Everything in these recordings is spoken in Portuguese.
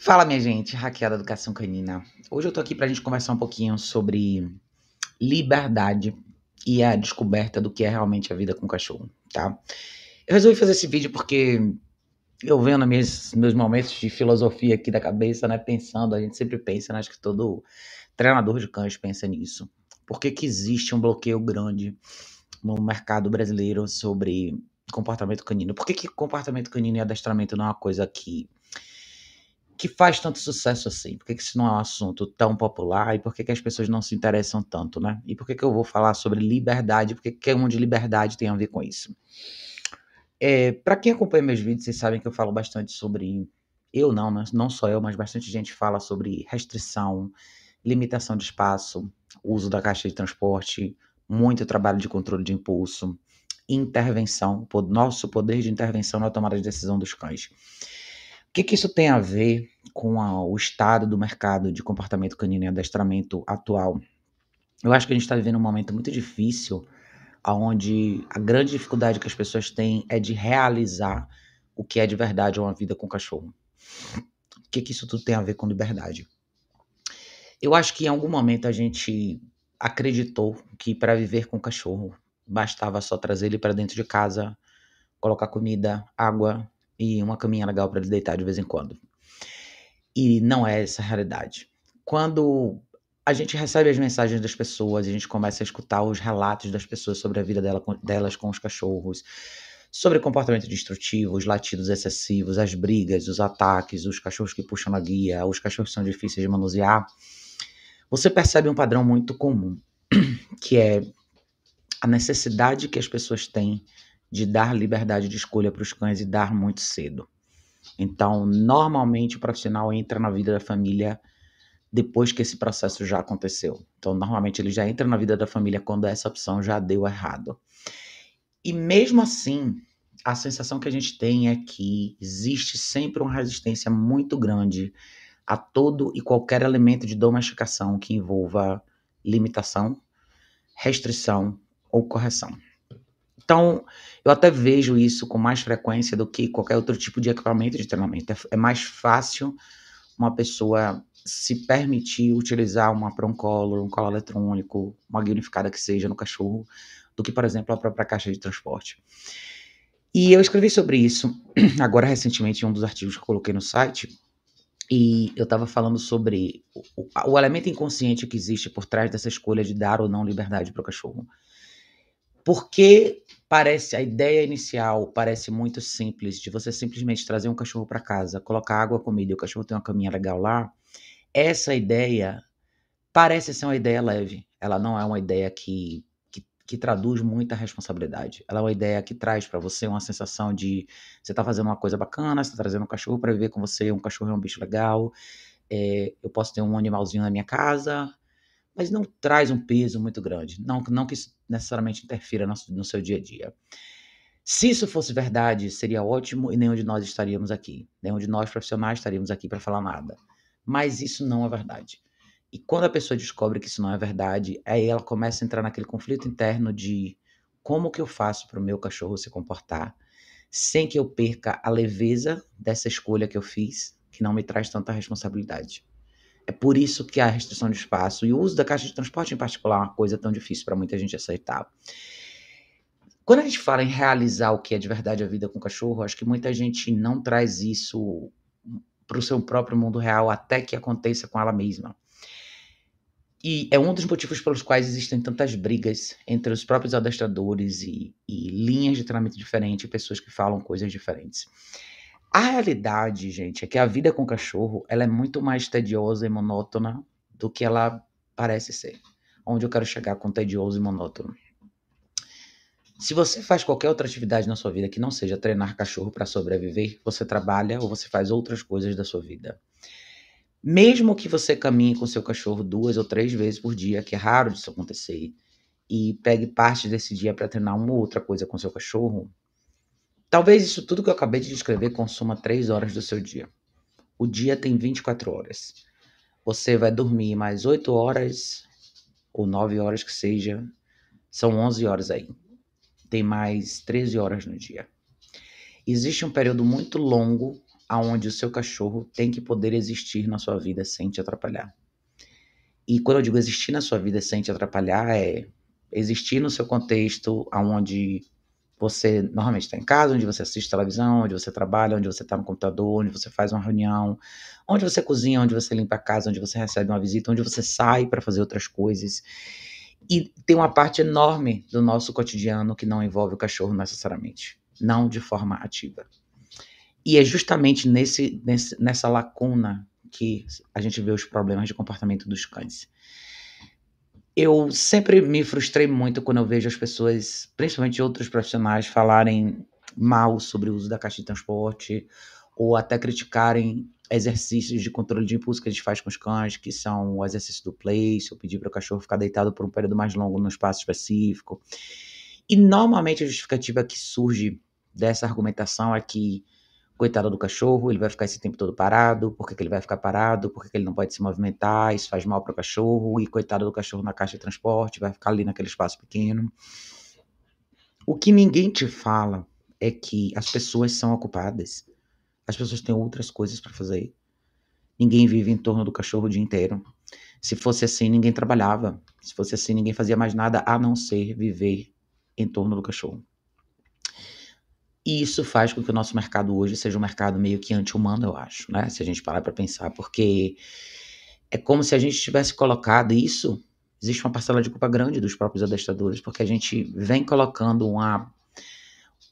Fala, minha gente, Raquel da Educação Canina. Hoje eu tô aqui pra gente conversar um pouquinho sobre liberdade e a descoberta do que é realmente a vida com o cachorro, tá? Eu resolvi fazer esse vídeo porque eu vendo meus, meus momentos de filosofia aqui da cabeça, né? Pensando, a gente sempre pensa, né? Acho que todo treinador de cães pensa nisso. Por que, que existe um bloqueio grande no mercado brasileiro sobre comportamento canino? Por que, que comportamento canino e adestramento não é uma coisa que que faz tanto sucesso assim? Por que, que isso não é um assunto tão popular e por que, que as pessoas não se interessam tanto, né? E por que, que eu vou falar sobre liberdade? Porque que, um de liberdade tem a ver com isso? É, para quem acompanha meus vídeos, vocês sabem que eu falo bastante sobre. Eu não, né? não só eu, mas bastante gente fala sobre restrição, limitação de espaço, uso da caixa de transporte, muito trabalho de controle de impulso, intervenção, nosso poder de intervenção na tomada de decisão dos cães. O que, que isso tem a ver com a, o estado do mercado de comportamento canino e adestramento atual? Eu acho que a gente está vivendo um momento muito difícil, onde a grande dificuldade que as pessoas têm é de realizar o que é de verdade uma vida com cachorro. O que, que isso tudo tem a ver com liberdade? Eu acho que em algum momento a gente acreditou que para viver com cachorro bastava só trazer ele para dentro de casa, colocar comida, água, e uma caminha legal para ele deitar de vez em quando. E não é essa a realidade. Quando a gente recebe as mensagens das pessoas, a gente começa a escutar os relatos das pessoas sobre a vida dela, delas com os cachorros, sobre comportamento destrutivo, os latidos excessivos, as brigas, os ataques, os cachorros que puxam na guia, os cachorros que são difíceis de manusear. Você percebe um padrão muito comum, que é a necessidade que as pessoas têm de dar liberdade de escolha para os cães e dar muito cedo. Então, normalmente o profissional entra na vida da família depois que esse processo já aconteceu. Então, normalmente ele já entra na vida da família quando essa opção já deu errado. E mesmo assim, a sensação que a gente tem é que existe sempre uma resistência muito grande a todo e qualquer elemento de domesticação que envolva limitação, restrição ou correção. Então, eu até vejo isso com mais frequência do que qualquer outro tipo de equipamento de treinamento. É, é mais fácil uma pessoa se permitir utilizar uma proncolo, um colo eletrônico, uma guia unificada que seja no cachorro, do que, por exemplo, a própria caixa de transporte. E eu escrevi sobre isso agora recentemente em um dos artigos que eu coloquei no site. E eu estava falando sobre o, o, elemento inconsciente que existe por trás dessa escolha de dar ou não liberdade para o cachorro. Porque Parece a ideia inicial parece muito simples de você simplesmente trazer um cachorro para casa, colocar água, comida, e o cachorro tem uma caminha legal lá. Essa ideia parece ser uma ideia leve. Ela não é uma ideia que que, que traduz muita responsabilidade. Ela é uma ideia que traz para você uma sensação de você está fazendo uma coisa bacana, você tá trazendo um cachorro para viver com você, um cachorro é um bicho legal. É, eu posso ter um animalzinho na minha casa, mas não traz um peso muito grande. Não, não que isso necessariamente interfira no, no seu dia a dia. Se isso fosse verdade, seria ótimo e nenhum de nós estaríamos aqui. Nenhum de nós profissionais estaríamos aqui para falar nada. Mas isso não é verdade. E quando a pessoa descobre que isso não é verdade, aí ela começa a entrar naquele conflito interno de como que eu faço para o meu cachorro se comportar sem que eu perca a leveza dessa escolha que eu fiz, que não me traz tanta responsabilidade. É por isso que a restrição de espaço e o uso da caixa de transporte em particular é uma coisa tão difícil para muita gente aceitar. Quando a gente fala em realizar o que é de verdade a vida com o cachorro, acho que muita gente não traz isso para o seu próprio mundo real até que aconteça com ela mesma. E é um dos motivos pelos quais existem tantas brigas entre os próprios adestradores e, e linhas de trâmite diferentes, pessoas que falam coisas diferentes. A realidade, gente, é que a vida com cachorro ela é muito mais tediosa e monótona do que ela parece ser. Onde eu quero chegar com tedioso e monótono. Se você faz qualquer outra atividade na sua vida que não seja treinar cachorro para sobreviver, você trabalha ou você faz outras coisas da sua vida. Mesmo que você caminhe com seu cachorro duas ou três vezes por dia, que é raro disso acontecer, e pegue parte desse dia para treinar uma ou outra coisa com seu cachorro, Talvez isso tudo que eu acabei de descrever consuma 3 horas do seu dia. O dia tem 24 horas. Você vai dormir mais 8 horas ou 9 horas que seja. São 11 horas aí. Tem mais 13 horas no dia. Existe um período muito longo aonde o seu cachorro tem que poder existir na sua vida sem te atrapalhar. E quando eu digo existir na sua vida sem te atrapalhar, é existir no seu contexto aonde você normalmente está em casa, onde você assiste televisão, onde você trabalha, onde você está no computador, onde você faz uma reunião, onde você cozinha, onde você limpa a casa, onde você recebe uma visita, onde você sai para fazer outras coisas. E tem uma parte enorme do nosso cotidiano que não envolve o cachorro necessariamente, não de forma ativa. E é justamente nesse, nesse, nessa lacuna que a gente vê os problemas de comportamento dos cães eu sempre me frustrei muito quando eu vejo as pessoas, principalmente outros profissionais, falarem mal sobre o uso da caixa de transporte ou até criticarem exercícios de controle de impulso que a gente faz com os cães, que são o exercício do place, ou pedir para o cachorro ficar deitado por um período mais longo num espaço específico. E normalmente a justificativa que surge dessa argumentação é que coitado do cachorro, ele vai ficar esse tempo todo parado, por que, que ele vai ficar parado, por que, que ele não pode se movimentar, isso faz mal para o cachorro, e coitado do cachorro na caixa de transporte, vai ficar ali naquele espaço pequeno. O que ninguém te fala é que as pessoas são ocupadas, as pessoas têm outras coisas para fazer. Ninguém vive em torno do cachorro o dia inteiro. Se fosse assim, ninguém trabalhava. Se fosse assim, ninguém fazia mais nada a não ser viver em torno do cachorro. E isso faz com que o nosso mercado hoje seja um mercado meio que anti-humano, eu acho, né? Se a gente parar para pensar, porque é como se a gente tivesse colocado isso. Existe uma parcela de culpa grande dos próprios adestradores, porque a gente vem colocando uma,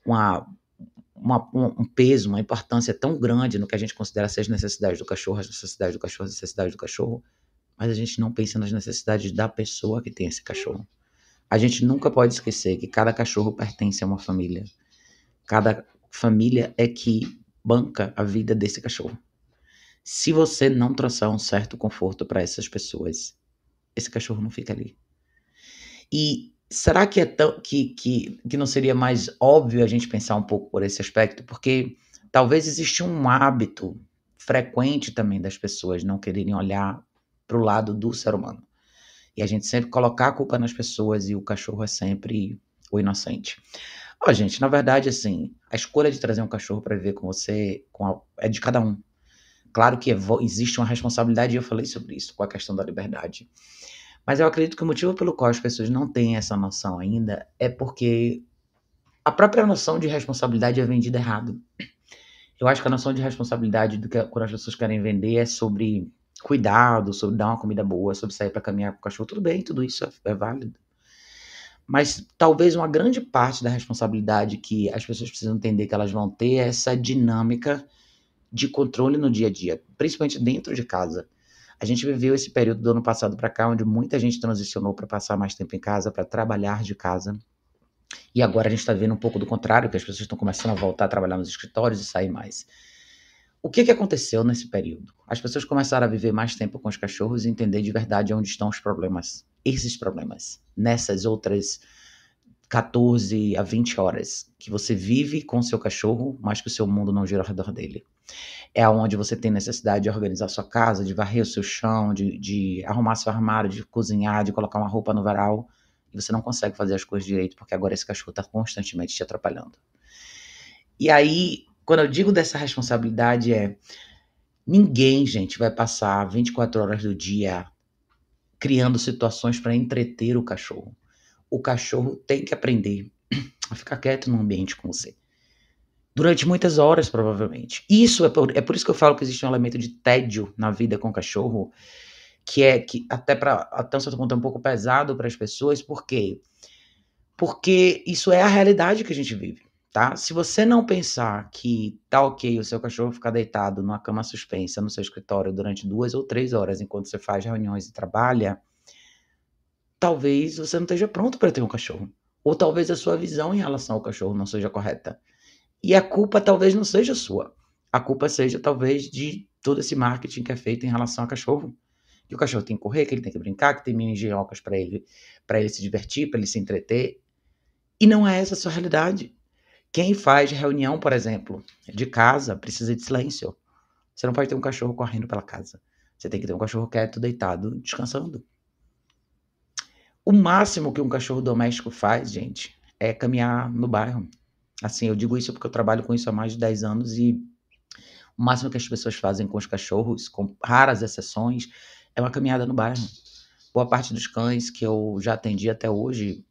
uma, uma um peso, uma importância tão grande no que a gente considera ser as necessidades do cachorro, as necessidades do cachorro, as necessidades do cachorro, mas a gente não pensa nas necessidades da pessoa que tem esse cachorro. A gente nunca pode esquecer que cada cachorro pertence a uma família. Cada família é que banca a vida desse cachorro. Se você não traçar um certo conforto para essas pessoas, esse cachorro não fica ali. E será que é tão que, que, que não seria mais óbvio a gente pensar um pouco por esse aspecto? Porque talvez exista um hábito frequente também das pessoas não quererem olhar para o lado do ser humano. E a gente sempre colocar a culpa nas pessoas e o cachorro é sempre o inocente. Ó, oh, gente, na verdade, assim, a escolha de trazer um cachorro para viver com você com a, é de cada um. Claro que existe uma responsabilidade, e eu falei sobre isso, com a questão da liberdade. Mas eu acredito que o motivo pelo qual as pessoas não têm essa noção ainda é porque a própria noção de responsabilidade é vendida errado. Eu acho que a noção de responsabilidade do que quando as pessoas querem vender é sobre cuidado, sobre dar uma comida boa, sobre sair para caminhar com o cachorro, tudo bem, tudo isso é, é válido. Mas talvez uma grande parte da responsabilidade que as pessoas precisam entender que elas vão ter é essa dinâmica de controle no dia a dia, principalmente dentro de casa. A gente viveu esse período do ano passado para cá, onde muita gente transicionou para passar mais tempo em casa, para trabalhar de casa. E agora a gente está vendo um pouco do contrário, que as pessoas estão começando a voltar a trabalhar nos escritórios e sair mais. O que, que aconteceu nesse período? As pessoas começaram a viver mais tempo com os cachorros e entender de verdade onde estão os problemas, esses problemas, nessas outras 14 a 20 horas que você vive com seu cachorro, mas que o seu mundo não gira ao redor dele. É onde você tem necessidade de organizar sua casa, de varrer o seu chão, de, de arrumar seu armário, de cozinhar, de colocar uma roupa no varal. E você não consegue fazer as coisas direito, porque agora esse cachorro está constantemente te atrapalhando. E aí, quando eu digo dessa responsabilidade é ninguém, gente, vai passar 24 horas do dia criando situações para entreter o cachorro. O cachorro tem que aprender a ficar quieto no ambiente com você. Durante muitas horas, provavelmente. Isso é por, é por isso que eu falo que existe um elemento de tédio na vida com o cachorro, que é que até para até um certo ponto é um pouco pesado para as pessoas, por quê? Porque isso é a realidade que a gente vive tá? Se você não pensar que tá ok o seu cachorro ficar deitado numa cama suspensa no seu escritório durante duas ou três horas enquanto você faz reuniões e trabalha, talvez você não esteja pronto para ter um cachorro. Ou talvez a sua visão em relação ao cachorro não seja correta. E a culpa talvez não seja sua. A culpa seja talvez de todo esse marketing que é feito em relação ao cachorro. Que o cachorro tem que correr, que ele tem que brincar, que tem mil para ele, para ele se divertir, para ele se entreter. E não é essa a sua realidade. Quem faz reunião, por exemplo, de casa, precisa de silêncio. Você não pode ter um cachorro correndo pela casa. Você tem que ter um cachorro quieto, deitado, descansando. O máximo que um cachorro doméstico faz, gente, é caminhar no bairro. Assim, eu digo isso porque eu trabalho com isso há mais de 10 anos e o máximo que as pessoas fazem com os cachorros, com raras exceções, é uma caminhada no bairro. Boa parte dos cães que eu já atendi até hoje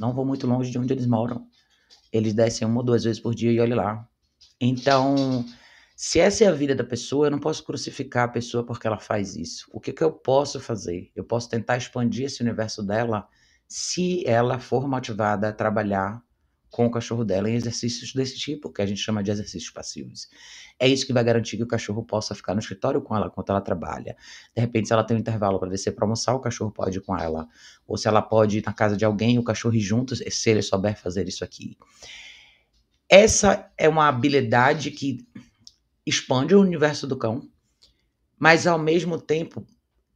não vão muito longe de onde eles moram. Eles descem uma ou duas vezes por dia e olhe lá. Então, se essa é a vida da pessoa, eu não posso crucificar a pessoa porque ela faz isso. O que, que eu posso fazer? Eu posso tentar expandir esse universo dela se ela for motivada a trabalhar com o cachorro dela em exercícios desse tipo, que a gente chama de exercícios passivos. É isso que vai garantir que o cachorro possa ficar no escritório com ela enquanto ela trabalha. De repente, se ela tem um intervalo para descer para almoçar, o cachorro pode ir com ela. Ou se ela pode ir na casa de alguém, o cachorro ir junto, se ele souber fazer isso aqui. Essa é uma habilidade que expande o universo do cão, mas ao mesmo tempo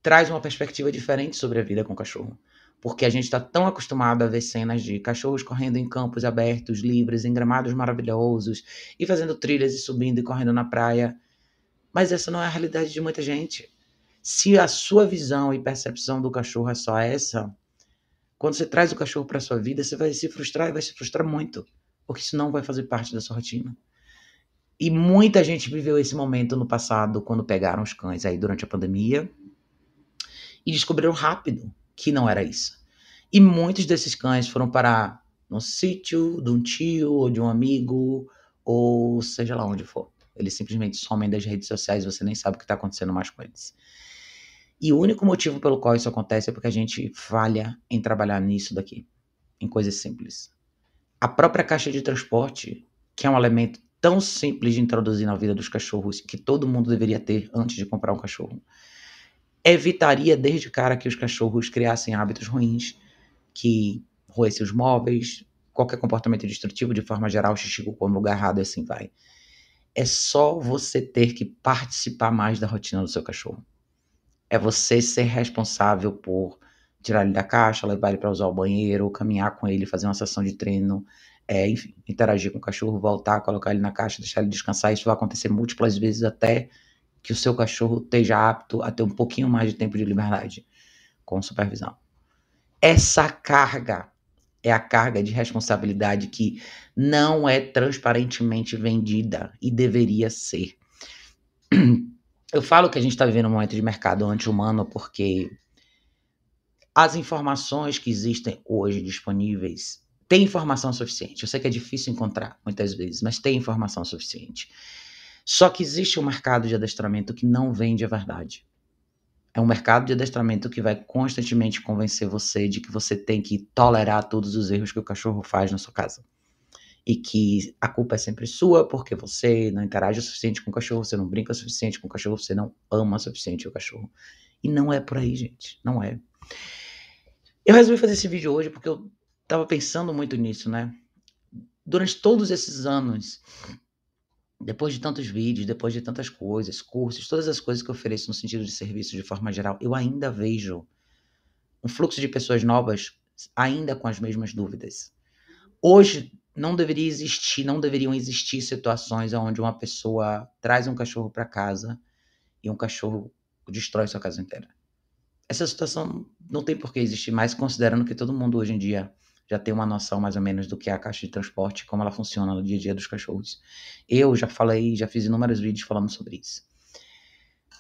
traz uma perspectiva diferente sobre a vida com o cachorro porque a gente está tão acostumado a ver cenas de cachorros correndo em campos abertos, livres, em gramados maravilhosos, e fazendo trilhas e subindo e correndo na praia. Mas essa não é a realidade de muita gente. Se a sua visão e percepção do cachorro é só essa, quando você traz o cachorro para sua vida, você vai se frustrar e vai se frustrar muito, porque isso não vai fazer parte da sua rotina. E muita gente viveu esse momento no passado, quando pegaram os cães aí durante a pandemia e descobriram rápido que não era isso. E muitos desses cães foram parar no sítio de um tio ou de um amigo, ou seja lá onde for. Eles simplesmente somem das redes sociais, você nem sabe o que está acontecendo mais com eles. E o único motivo pelo qual isso acontece é porque a gente falha em trabalhar nisso daqui, em coisas simples. A própria caixa de transporte, que é um elemento tão simples de introduzir na vida dos cachorros que todo mundo deveria ter antes de comprar um cachorro evitaria desde cara que os cachorros criassem hábitos ruins, que roessem os móveis, qualquer comportamento destrutivo, de forma geral, xixi cocô no lugar errado e assim vai. É só você ter que participar mais da rotina do seu cachorro. É você ser responsável por tirar ele da caixa, levar ele para usar o banheiro, caminhar com ele, fazer uma sessão de treino, é, enfim, interagir com o cachorro, voltar, colocar ele na caixa, deixar ele descansar. Isso vai acontecer múltiplas vezes até que o seu cachorro esteja apto a ter um pouquinho mais de tempo de liberdade com supervisão. Essa carga é a carga de responsabilidade que não é transparentemente vendida e deveria ser. Eu falo que a gente está vivendo um momento de mercado anti-humano porque as informações que existem hoje disponíveis têm informação suficiente. Eu sei que é difícil encontrar muitas vezes, mas tem informação suficiente. Só que existe um mercado de adestramento que não vende a verdade. É um mercado de adestramento que vai constantemente convencer você de que você tem que tolerar todos os erros que o cachorro faz na sua casa. E que a culpa é sempre sua porque você não interage o suficiente com o cachorro, você não brinca o suficiente com o cachorro, você não ama o suficiente o cachorro. E não é por aí, gente. Não é. Eu resolvi fazer esse vídeo hoje porque eu tava pensando muito nisso, né? Durante todos esses anos, depois de tantos vídeos, depois de tantas coisas, cursos, todas as coisas que eu ofereço no sentido de serviço de forma geral, eu ainda vejo um fluxo de pessoas novas ainda com as mesmas dúvidas. Hoje não deveria existir, não deveriam existir situações onde uma pessoa traz um cachorro para casa e um cachorro destrói sua casa inteira. Essa situação não tem por que existir mais, considerando que todo mundo hoje em dia já tem uma noção mais ou menos do que é a caixa de transporte, como ela funciona no dia a dia dos cachorros. Eu já falei, já fiz inúmeros vídeos falando sobre isso.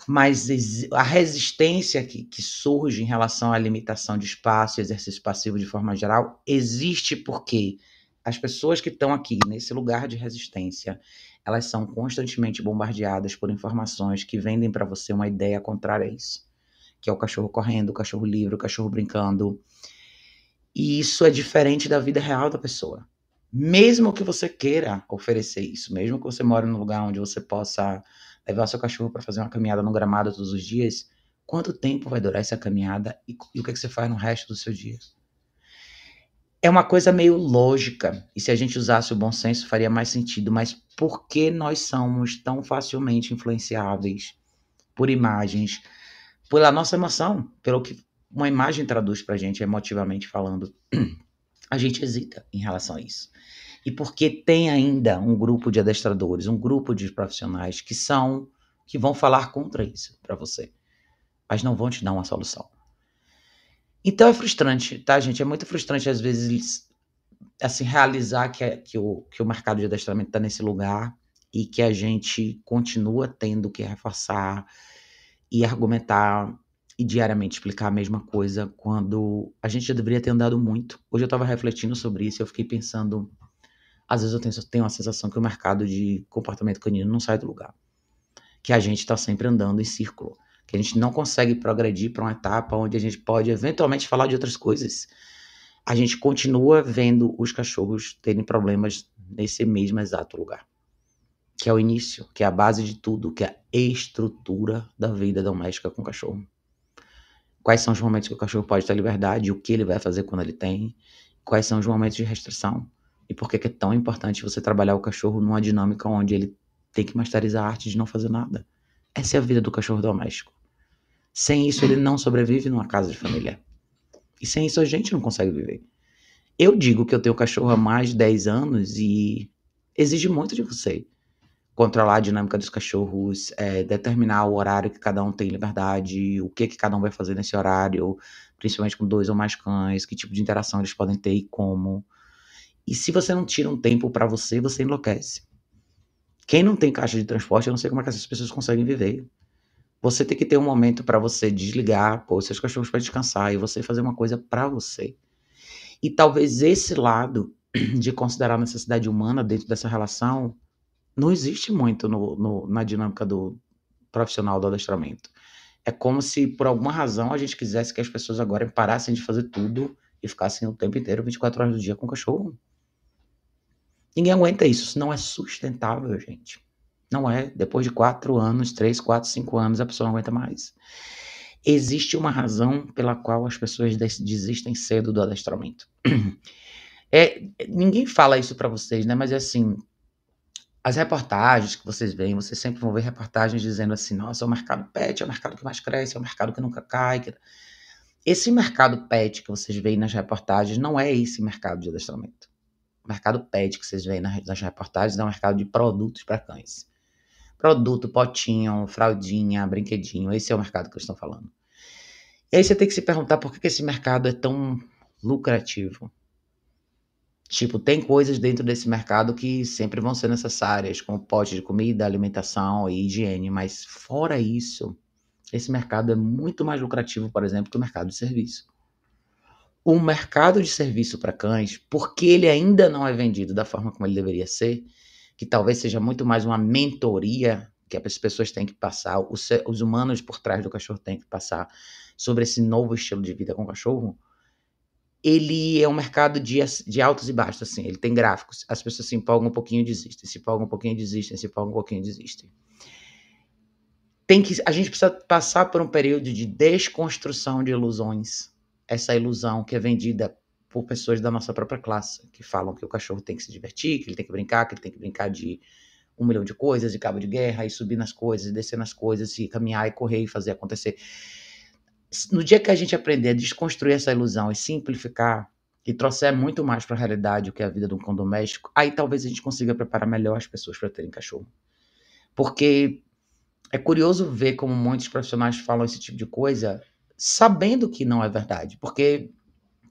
Mas a resistência que, que surge em relação à limitação de espaço e exercício passivo de forma geral existe porque as pessoas que estão aqui nesse lugar de resistência, elas são constantemente bombardeadas por informações que vendem para você uma ideia contrária a isso, que é o cachorro correndo, o cachorro livre, o cachorro brincando, e isso é diferente da vida real da pessoa. Mesmo que você queira oferecer isso, mesmo que você mora num lugar onde você possa levar seu cachorro para fazer uma caminhada no gramado todos os dias, quanto tempo vai durar essa caminhada e, e o que, é que você faz no resto do seu dia? É uma coisa meio lógica, e se a gente usasse o bom senso faria mais sentido, mas por que nós somos tão facilmente influenciáveis por imagens, pela nossa emoção, pelo que uma imagem traduz para a gente emotivamente falando, a gente hesita em relação a isso. E porque tem ainda um grupo de adestradores, um grupo de profissionais que são que vão falar contra isso para você, mas não vão te dar uma solução. Então é frustrante, tá, gente? É muito frustrante às vezes assim realizar que, é, que, o, que o mercado de adestramento está nesse lugar e que a gente continua tendo que reforçar e argumentar e diariamente explicar a mesma coisa quando a gente já deveria ter andado muito. Hoje eu estava refletindo sobre isso e eu fiquei pensando. Às vezes eu tenho, tenho a sensação que o mercado de comportamento canino não sai do lugar. Que a gente está sempre andando em círculo. Que a gente não consegue progredir para uma etapa onde a gente pode eventualmente falar de outras coisas. A gente continua vendo os cachorros terem problemas nesse mesmo exato lugar. Que é o início, que é a base de tudo, que é a estrutura da vida doméstica com o cachorro quais são os momentos que o cachorro pode ter liberdade, o que ele vai fazer quando ele tem, quais são os momentos de restrição e por que, que é tão importante você trabalhar o cachorro numa dinâmica onde ele tem que masterizar a arte de não fazer nada. Essa é a vida do cachorro doméstico. Sem isso, ele não sobrevive numa casa de família. E sem isso, a gente não consegue viver. Eu digo que eu tenho cachorro há mais de 10 anos e exige muito de você controlar a dinâmica dos cachorros, é, determinar o horário que cada um tem liberdade, o que, que cada um vai fazer nesse horário, principalmente com dois ou mais cães, que tipo de interação eles podem ter e como. E se você não tira um tempo para você, você enlouquece. Quem não tem caixa de transporte, eu não sei como é que essas pessoas conseguem viver. Você tem que ter um momento para você desligar, pôr seus cachorros para descansar e você fazer uma coisa para você. E talvez esse lado de considerar a necessidade humana dentro dessa relação não existe muito no, no, na dinâmica do profissional do adestramento. É como se, por alguma razão, a gente quisesse que as pessoas agora parassem de fazer tudo e ficassem o tempo inteiro, 24 horas do dia, com o cachorro. Ninguém aguenta isso. Isso não é sustentável, gente. Não é. Depois de quatro anos, três, quatro, cinco anos, a pessoa não aguenta mais. Existe uma razão pela qual as pessoas desistem cedo do adestramento. É, ninguém fala isso para vocês, né? Mas é assim, as reportagens que vocês veem, vocês sempre vão ver reportagens dizendo assim: nossa, é o mercado pet, é o mercado que mais cresce, é o mercado que nunca cai. Esse mercado pet que vocês veem nas reportagens não é esse mercado de adestramento. O mercado pet que vocês veem nas, reportagens é um mercado de produtos para cães. Produto, potinho, fraldinha, brinquedinho, esse é o mercado que eu estou falando. E aí você tem que se perguntar por que esse mercado é tão lucrativo, Tipo, tem coisas dentro desse mercado que sempre vão ser necessárias, como pote de comida, alimentação e higiene, mas fora isso, esse mercado é muito mais lucrativo, por exemplo, que o mercado de serviço. O mercado de serviço para cães, porque ele ainda não é vendido da forma como ele deveria ser, que talvez seja muito mais uma mentoria que as pessoas têm que passar, os, humanos por trás do cachorro têm que passar sobre esse novo estilo de vida com o cachorro, ele é um mercado de, de altos e baixos, assim, ele tem gráficos. As pessoas se empolgam um pouquinho e desistem, se empolgam um pouquinho e desistem, se empolgam um pouquinho e desistem. Tem que, a gente precisa passar por um período de desconstrução de ilusões. Essa ilusão que é vendida por pessoas da nossa própria classe, que falam que o cachorro tem que se divertir, que ele tem que brincar, que ele tem que brincar de um milhão de coisas, de cabo de guerra, e subir nas coisas, e descer nas coisas, e caminhar e correr e fazer acontecer no dia que a gente aprender a desconstruir essa ilusão e simplificar e trouxer muito mais para a realidade o que é a vida de um cão doméstico, aí talvez a gente consiga preparar melhor as pessoas para terem cachorro. Porque é curioso ver como muitos profissionais falam esse tipo de coisa, sabendo que não é verdade. Porque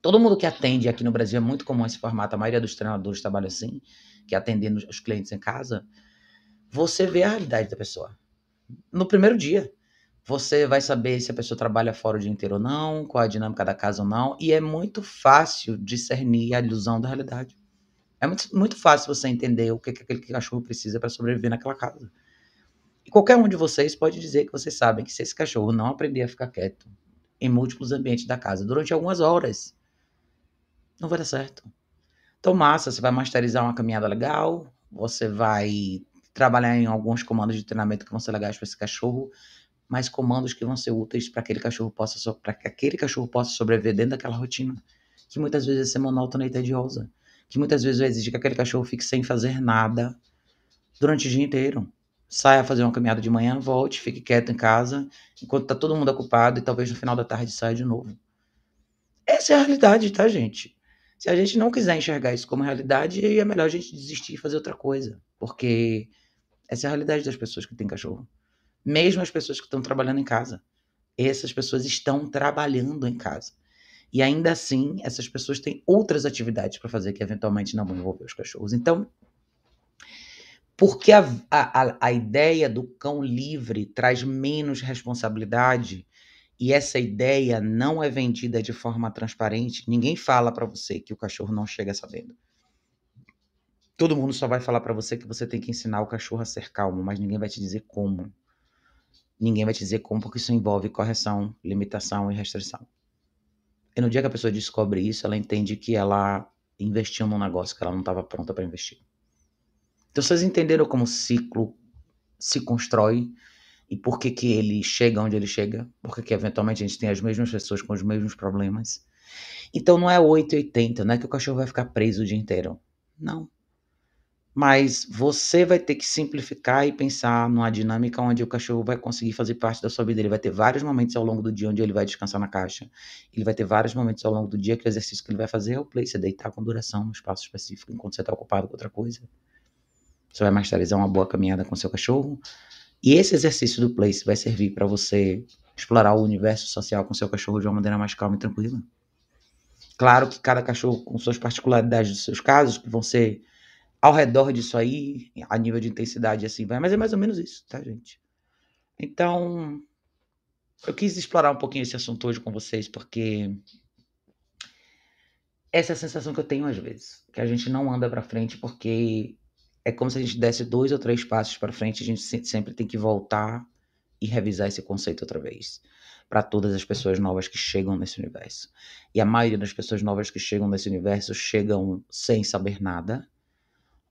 todo mundo que atende aqui no Brasil é muito comum esse formato, a maioria dos treinadores trabalha assim, que é atendendo os clientes em casa. Você vê a realidade da pessoa no primeiro dia. Você vai saber se a pessoa trabalha fora o dia inteiro ou não, qual é a dinâmica da casa ou não, e é muito fácil discernir a ilusão da realidade. É muito, muito fácil você entender o que, que aquele cachorro precisa para sobreviver naquela casa. E qualquer um de vocês pode dizer que vocês sabem que se esse cachorro não aprender a ficar quieto em múltiplos ambientes da casa durante algumas horas, não vai dar certo. Então, massa, você vai masterizar uma caminhada legal, você vai trabalhar em alguns comandos de treinamento que vão ser legais para esse cachorro, mais comandos que vão ser úteis para aquele cachorro possa so para que aquele cachorro possa sobreviver dentro daquela rotina que muitas vezes é ser monótona e tediosa, que muitas vezes vai exigir que aquele cachorro fique sem fazer nada durante o dia inteiro. Saia a fazer uma caminhada de manhã, volte, fique quieto em casa, enquanto tá todo mundo ocupado e talvez no final da tarde saia de novo. Essa é a realidade, tá, gente? Se a gente não quiser enxergar isso como realidade, é melhor a gente desistir e fazer outra coisa, porque essa é a realidade das pessoas que têm cachorro. Mesmo as pessoas que estão trabalhando em casa. Essas pessoas estão trabalhando em casa. E ainda assim, essas pessoas têm outras atividades para fazer que eventualmente não vão envolver os cachorros. Então, porque a, a, a ideia do cão livre traz menos responsabilidade e essa ideia não é vendida de forma transparente, ninguém fala para você que o cachorro não chega sabendo. Todo mundo só vai falar para você que você tem que ensinar o cachorro a ser calmo, mas ninguém vai te dizer como ninguém vai te dizer como, porque isso envolve correção, limitação e restrição. E no dia que a pessoa descobre isso, ela entende que ela investiu num negócio que ela não estava pronta para investir. Então vocês entenderam como o ciclo se constrói e por que, que ele chega onde ele chega, porque que eventualmente a gente tem as mesmas pessoas com os mesmos problemas. Então não é 880, não é que o cachorro vai ficar preso o dia inteiro. Não mas você vai ter que simplificar e pensar numa dinâmica onde o cachorro vai conseguir fazer parte da sua vida. Ele vai ter vários momentos ao longo do dia onde ele vai descansar na caixa. Ele vai ter vários momentos ao longo do dia que o exercício que ele vai fazer é o play, você deitar com duração no espaço específico enquanto você está ocupado com outra coisa. Você vai masterizar uma boa caminhada com seu cachorro. E esse exercício do place vai servir para você explorar o universo social com seu cachorro de uma maneira mais calma e tranquila. Claro que cada cachorro com suas particularidades dos seus casos, que vão ser ao redor disso aí, a nível de intensidade assim vai, mas é mais ou menos isso, tá, gente? Então, eu quis explorar um pouquinho esse assunto hoje com vocês, porque essa é a sensação que eu tenho às vezes, que a gente não anda para frente porque é como se a gente desse dois ou três passos para frente, a gente sempre tem que voltar e revisar esse conceito outra vez para todas as pessoas novas que chegam nesse universo. E a maioria das pessoas novas que chegam nesse universo chegam sem saber nada,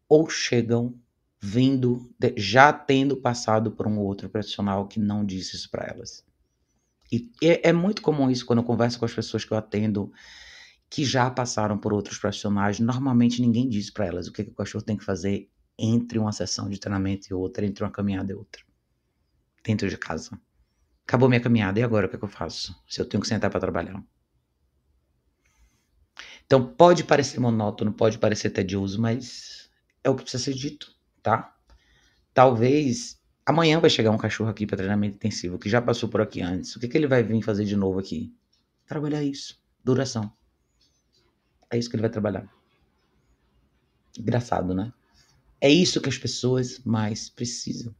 ou chegam vindo, de, já tendo passado por um outro profissional que não disse isso para elas. E é, é muito comum isso quando eu converso com as pessoas que eu atendo que já passaram por outros profissionais. Normalmente ninguém diz para elas o que, que o cachorro tem que fazer entre uma sessão de treinamento e outra, entre uma caminhada e outra, dentro de casa. Acabou minha caminhada, e agora o que, é que eu faço? Se eu tenho que sentar para trabalhar. Então pode parecer monótono, pode parecer tedioso, mas é o que precisa ser dito, tá? Talvez amanhã vai chegar um cachorro aqui para treinamento intensivo que já passou por aqui antes. O que, que ele vai vir fazer de novo aqui? Trabalhar isso, duração. É isso que ele vai trabalhar. Engraçado, né? É isso que as pessoas mais precisam.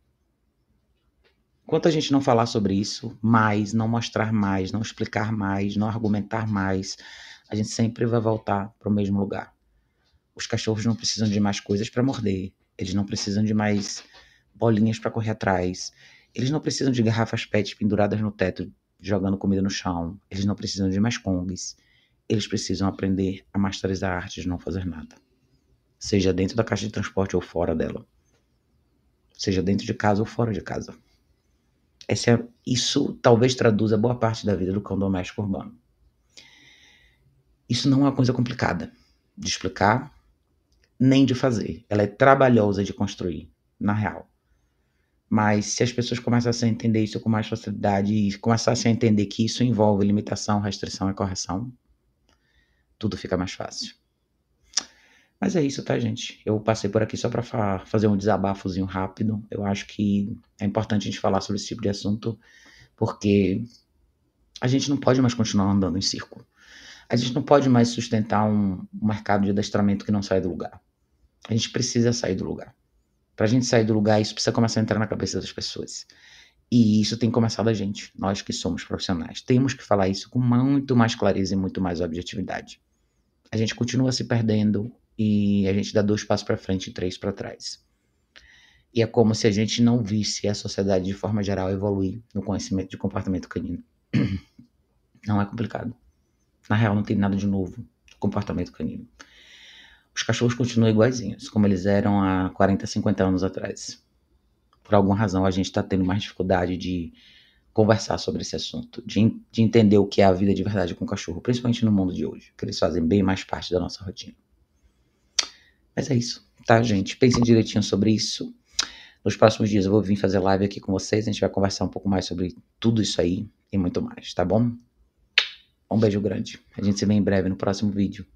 Enquanto a gente não falar sobre isso mais, não mostrar mais, não explicar mais, não argumentar mais, a gente sempre vai voltar para o mesmo lugar os cachorros não precisam de mais coisas para morder, eles não precisam de mais bolinhas para correr atrás, eles não precisam de garrafas PET penduradas no teto jogando comida no chão, eles não precisam de mais congas. Eles precisam aprender a masterizar a arte de não fazer nada, seja dentro da caixa de transporte ou fora dela, seja dentro de casa ou fora de casa. É, isso talvez traduza boa parte da vida do cão doméstico urbano. Isso não é uma coisa complicada de explicar, nem de fazer. Ela é trabalhosa de construir, na real. Mas se as pessoas começassem a entender isso com mais facilidade e começassem a entender que isso envolve limitação, restrição e correção, tudo fica mais fácil. Mas é isso, tá, gente? Eu passei por aqui só para fa fazer um desabafozinho rápido. Eu acho que é importante a gente falar sobre esse tipo de assunto, porque a gente não pode mais continuar andando em círculo. A gente não pode mais sustentar um mercado de adestramento que não sai do lugar. A gente precisa sair do lugar. Para a gente sair do lugar, isso precisa começar a entrar na cabeça das pessoas. E isso tem começado a gente, nós que somos profissionais. Temos que falar isso com muito mais clareza e muito mais objetividade. A gente continua se perdendo e a gente dá dois passos para frente e três para trás. E é como se a gente não visse a sociedade de forma geral evoluir no conhecimento de comportamento canino. Não é complicado. Na real, não tem nada de novo no comportamento canino os cachorros continuam iguaizinhos, como eles eram há 40, 50 anos atrás. Por alguma razão, a gente está tendo mais dificuldade de conversar sobre esse assunto, de, de entender o que é a vida de verdade com o cachorro, principalmente no mundo de hoje, que eles fazem bem mais parte da nossa rotina. Mas é isso, tá, gente? Pensem direitinho sobre isso. Nos próximos dias eu vou vir fazer live aqui com vocês, a gente vai conversar um pouco mais sobre tudo isso aí e muito mais, tá bom? Um beijo grande. A gente se vê em breve no próximo vídeo.